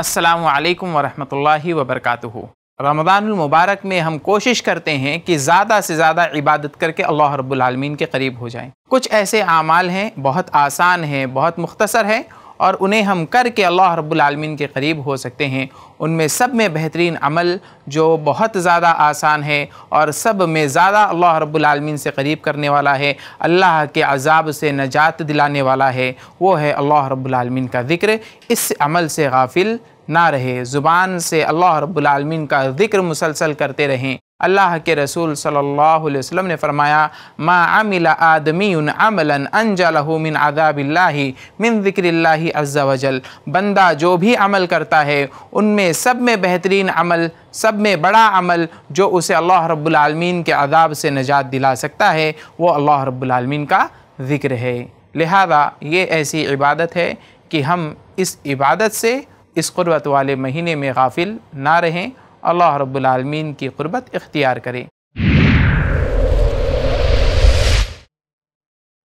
अस्सलाम वरहमतुल्लाहि वबरकातुहू मुबारक में हम कोशिश करते हैं कि ज़्यादा से ज़्यादा इबादत करके अल्लाह रब्लमीन के करीब हो जाएं कुछ ऐसे अमाल हैं बहुत आसान हैं बहुत मुख्तसर हैं और उन्हें हम करके अल्लाह रब्लमीन के करीब हो सकते हैं उनमें सब में बेहतरीन अमल जो बहुत ज़्यादा आसान है और सब में ज़्यादा अल्लाह रब्लमीन से करीब करने वाला है अल्लाह के अजाब से नजात दिलाने वाला है वो है अल्लाह रब्लमीन का ज़िक्र इस अमल से गाफिल ना रहे ज़ुबान से अल्लाह रबालमीन का ज़िक्र मुसलसल करते रहें अल्लाह के रसूल सल्लल्लाहु अलैहि वसल्लम ने फरमाया मा अमिल आदमी अमलन अनजलहु मिन आदाबिल्लाहि मिन ज़िक्रिल्लाहि अज़्ज़ा वजल बंदा जो भी अमल करता है उनमें सब में बेहतरीन अमल सब में बड़ा अमल जो उसे अल्लाह रब्बुलमीन के अदाब से नजात दिला सकता है वो अल्लाह रब्बुलमीन का ज़िक्र है लिहाजा ये ऐसी इबादत है कि हम इस इबादत से इस क़ुरबत वाले महीने में गाफिल ना रहें अल्लाह रब्बुल रबालमीन की क़ुरबत इख्तियार करें